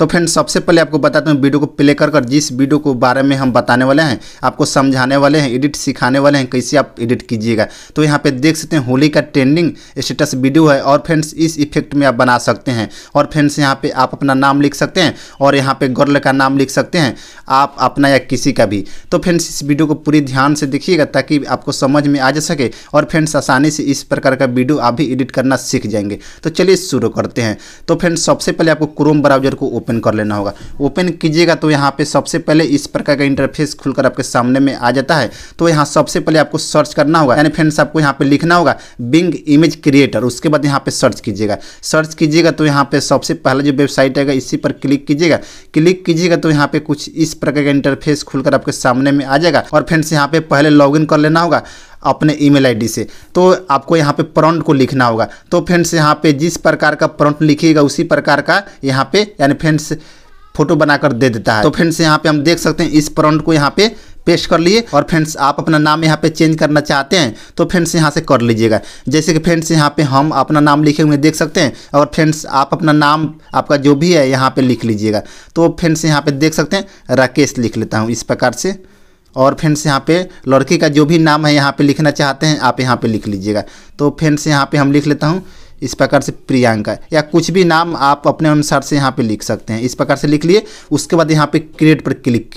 तो फ्रेंड सबसे पहले आपको बताते हैं वीडियो को प्ले कर कर जिस वीडियो को बारे में हम बताने वाले हैं आपको समझाने वाले हैं एडिट सिखाने वाले हैं कैसे आप एडिट कीजिएगा तो यहाँ पे देख सकते हैं होली का ट्रेंडिंग स्टेटस वीडियो है और फ्रेंड्स इस इफेक्ट में आप बना सकते हैं और फ्रेंड्स यहाँ पे आप अपना नाम लिख सकते हैं और यहाँ पे गर्ल का नाम लिख सकते हैं आप अपना या किसी का भी तो फ्रेंड्स इस वीडियो को पूरी ध्यान से देखिएगा ताकि आपको समझ में आ जा सके और फ्रेंड्स आसानी से इस प्रकार का वीडियो आप भी एडिट करना सीख जाएंगे तो चलिए शुरू करते हैं तो फ्रेंड्स सबसे पहले आपको क्रोम ब्राउजर को ओपन ओपन कर लेना होगा ओपन कीजिएगा तो यहाँ पे सबसे पहले इस प्रकार का इंटरफेस खुलकर आपके सामने में आ जाता है तो यहाँ सबसे पहले आपको सर्च करना होगा यानी फ्रेंड्स आपको यहाँ पे लिखना होगा बिंग इमेज क्रिएटर उसके बाद यहाँ पे सर्च कीजिएगा सर्च कीजिएगा तो यहाँ पे सबसे पहले जो वेबसाइट आएगा इसी पर क्लिक कीजिएगा क्लिक कीजिएगा तो यहाँ पे कुछ इस प्रकार का इंटरफेस खुलकर आपके सामने में आ जाएगा और फ्रेंड्स यहाँ पे पहले लॉग कर लेना होगा अपने ईमेल आईडी से तो आपको यहाँ पे प्रॉन्ट को लिखना होगा तो फ्रेंड्स यहाँ पे जिस प्रकार का प्रॉन्ट लिखिएगा उसी प्रकार का यहाँ पे यानी फ्रेंड्स फोटो बनाकर दे देता है तो फ्रेंड्स यहाँ पे हम देख सकते हैं इस प्रॉन्ट को यहाँ पे पेस्ट कर लिए और फ्रेंड्स आप अपना नाम यहाँ पे चेंज करना चाहते हैं तो फ्रेंड्स यहाँ से कर लीजिएगा जैसे कि फ्रेंड्स यहाँ पे हम अपना नाम लिखे हुए देख सकते हैं और फ्रेंड्स आप अपना नाम आपका जो भी है यहाँ पे लिख लीजिएगा तो फ्रेंड्स यहाँ पे देख सकते हैं राकेश लिख लेता हूँ इस प्रकार से और फ्रेंड्स यहाँ पे लड़के का जो भी नाम है यहाँ पे लिखना चाहते हैं आप यहाँ पे लिख लीजिएगा तो फ्रेंड्स यहाँ पे हम लिख लेता हूँ इस प्रकार से प्रियंका या कुछ भी नाम आप अपने अनुसार से यहाँ पे लिख सकते हैं इस प्रकार से लिख लिए उसके बाद यहाँ पे क्रिएट पर क्लिक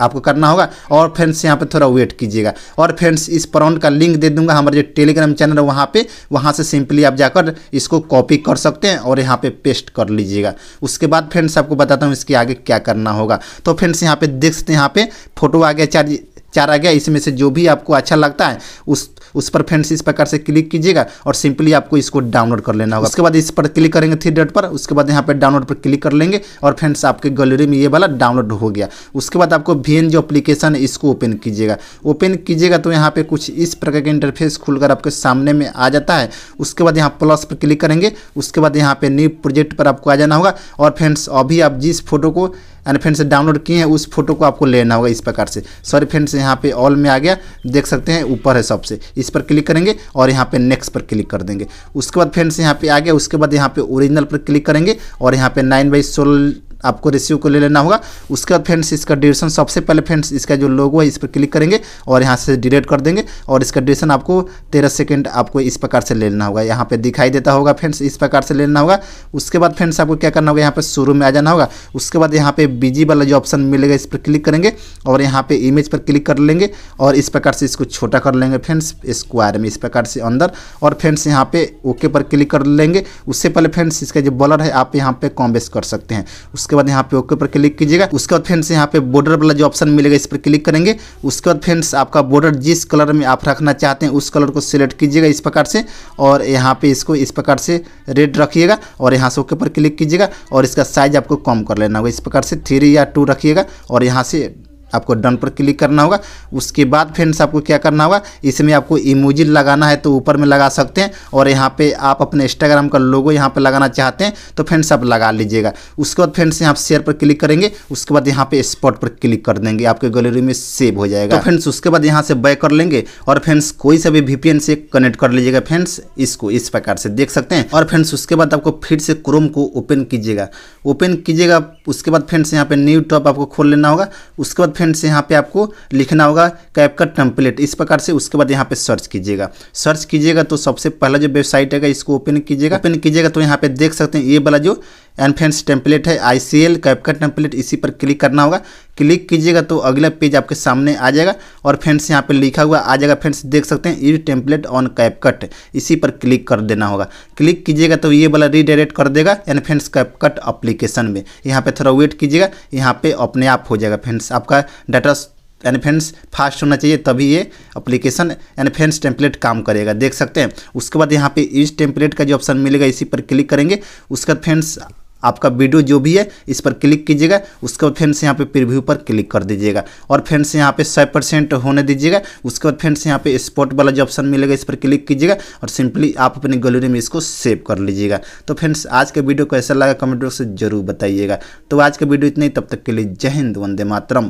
आपको करना होगा और फ्रेंड्स यहाँ पे थोड़ा वेट कीजिएगा और फ्रेंड्स इस प्राउंड का लिंक दे दूंगा हमारे जो टेलीग्राम चैनल है वहाँ पे वहाँ से सिंपली आप जाकर इसको कॉपी कर सकते हैं और यहाँ पे पेस्ट कर लीजिएगा उसके बाद फ्रेंड्स आपको बताता हूँ इसके आगे क्या करना होगा तो फ्रेंड्स यहाँ पे देख सकते हैं यहाँ पे फोटो आ गया चार चार आ गया इसमें से जो भी आपको अच्छा लगता है उस उस पर फ्रेंड्स इस प्रकार से क्लिक कीजिएगा और सिंपली आपको इसको डाउनलोड कर लेना होगा उसके बाद इस पर क्लिक करेंगे थ्री डेट पर उसके बाद यहाँ पर डाउनलोड पर क्लिक कर लेंगे और फ्रेंड्स आपके गैलरी में ये वाला डाउनलोड हो गया उसके बाद आपको भी जो अप्लीकेशन है इसको ओपन कीजिएगा ओपन कीजिएगा तो यहाँ पर कुछ इस प्रकार के इंटरफेस खुलकर आपके सामने में आ जाता है उसके बाद यहाँ प्लस पर क्लिक करेंगे उसके बाद यहाँ पर न्यू प्रोजेक्ट पर आपको आ जाना होगा और फ्रेंड्स अभी आप जिस फोटो को यानी फ्रेंड्स डाउनलोड किए हैं उस फोटो को आपको लेना होगा इस प्रकार से सॉरी फ्रेंड्स यहाँ पे ऑल में आ गया देख सकते हैं ऊपर है सबसे इस पर क्लिक करेंगे और यहाँ पे नेक्स्ट पर क्लिक कर देंगे उसके बाद फ्रेंड्स यहाँ पे आ गया उसके बाद यहाँ पे ओरिजिनल पर क्लिक करेंगे और यहाँ पे नाइन बाई सोलह आपको रेशियो को ले लेना होगा उसके बाद फ्रेंड्स इसका ड्यूरेशन सबसे पहले फ्रेंड्स इसका जो लोगो है इस पर क्लिक करेंगे और यहाँ से डिलीट कर देंगे और इसका ड्यूरेशन आपको तेरह सेकेंड आपको इस प्रकार से ले लेना होगा यहाँ पर दिखाई देता होगा फ्रेंड्स इस प्रकार से लेना होगा उसके बाद फ्रेंड्स आपको क्या करना होगा यहाँ पर शुरू में आ जाना होगा उसके बाद यहाँ पर बिजी वाला जो ऑप्शन मिलेगा इस पर क्लिक करेंगे और यहाँ पर इमेज पर क्लिक कर लेंगे और इस प्रकार से इसको छोटा कर लेंगे फ्रेंड्स स्क्वायर में इस प्रकार से अंदर और फ्रेंड्स यहाँ पे ओके पर क्लिक कर लेंगे उससे पहले फ्रेंड्स इसका जो बॉलर है आप यहाँ पे कॉम्बेस कर सकते हैं उसके उसके बाद यहाँ पे ओके पर क्लिक कीजिएगा उसके बाद फ्रेंड्स यहाँ पे बॉर्डर वाला जो ऑप्शन मिलेगा इस पर क्लिक करेंगे उसके बाद फ्रेंड्स आपका बॉर्डर जिस कलर में आप रखना चाहते हैं उस कलर को सिलेक्ट कीजिएगा इस प्रकार से और यहाँ पे इसको इस प्रकार से रेड रखिएगा और यहाँ से ओके पर क्लिक कीजिएगा और इसका साइज आपको कम कर लेना होगा इस प्रकार से थ्री या टू रखिएगा और यहाँ से आपको डन पर क्लिक करना होगा उसके बाद फ्रेंड्स आपको क्या करना होगा इसमें आपको इमोजी लगाना है तो ऊपर में लगा सकते हैं और यहाँ पे आप अपने इंस्टाग्राम का लोगो यहाँ पे लगाना चाहते हैं तो फ्रेंड्स आप लगा लीजिएगा उसके बाद फ्रेंड्स यहाँ शेयर पर क्लिक करेंगे उसके बाद यहाँ पे स्पॉट पर क्लिक कर देंगे आपके गैलरी में सेव हो जाएगा तो फ्रेंड्स उसके बाद यहाँ से बैक कर लेंगे और फ्रेंड्स कोई सा भी वीपीएन से कनेक्ट कर लीजिएगा फ्रेंड्स इसको इस प्रकार से देख सकते हैं और फ्रेंड्स उसके बाद आपको फिर से क्रोम को ओपन कीजिएगा ओपन कीजिएगा उसके बाद फ्रेंड्स यहाँ पे न्यू टॉप आपको खोल लेना होगा उसके बाद फ्रेंड्स यहाँ पे आपको लिखना होगा कैपकट टेम्पलेट इस प्रकार से उसके बाद यहाँ पे सर्च कीजिएगा सर्च कीजिएगा तो सबसे पहला जो वेबसाइट है इसको ओपन कीजिएगा ओपन कीजिएगा तो यहाँ पे देख सकते हैं ये वाला जो एनफेंस टेम्पलेट है I C L CapCut template इसी पर क्लिक करना होगा क्लिक कीजिएगा तो अगला पेज आपके सामने आ जाएगा और फ्रेंड्स यहाँ पे लिखा हुआ आ जाएगा फ्रेंड्स देख सकते हैं यूज टेम्पलेट ऑन कैपकट इसी पर क्लिक कर देना होगा क्लिक कीजिएगा तो ये वाला रीडायरेक्ट कर देगा यानी फ्रेंड्स कैपकट अप्लीकेशन में यहाँ पे थोड़ा वेट कीजिएगा यहाँ पे अपने आप हो जाएगा फ्रेंड्स आपका डाटा यानी फ्रेंड्स फास्ट होना चाहिए तभी ये अप्लीकेशन यानी फ्रेंड्स टेम्पलेट काम करेगा देख सकते हैं उसके बाद यहाँ पे इस टेम्पलेट का जो ऑप्शन मिलेगा इसी पर क्लिक करेंगे उसके बाद फ्रेंड्स आपका वीडियो जो भी है इस पर क्लिक कीजिएगा उसके बाद फ्रेंड्स यहाँ पे प्रिव्यू पर क्लिक कर दीजिएगा और फ्रेंड्स यहाँ पे सौ परसेंट होने दीजिएगा उसके बाद फ्रेंड्स यहाँ पे स्पॉट वाला जो ऑप्शन मिलेगा इस पर क्लिक कीजिएगा और सिंपली आप अपनी गैलरी में इसको सेव कर लीजिएगा तो फ्रेंड्स आज का वीडियो कैसा लगा कमेंट बॉक्स से जरूर बताइएगा तो आज का वीडियो इतना ही तब तक के लिए जय हिंद वंदे मातरम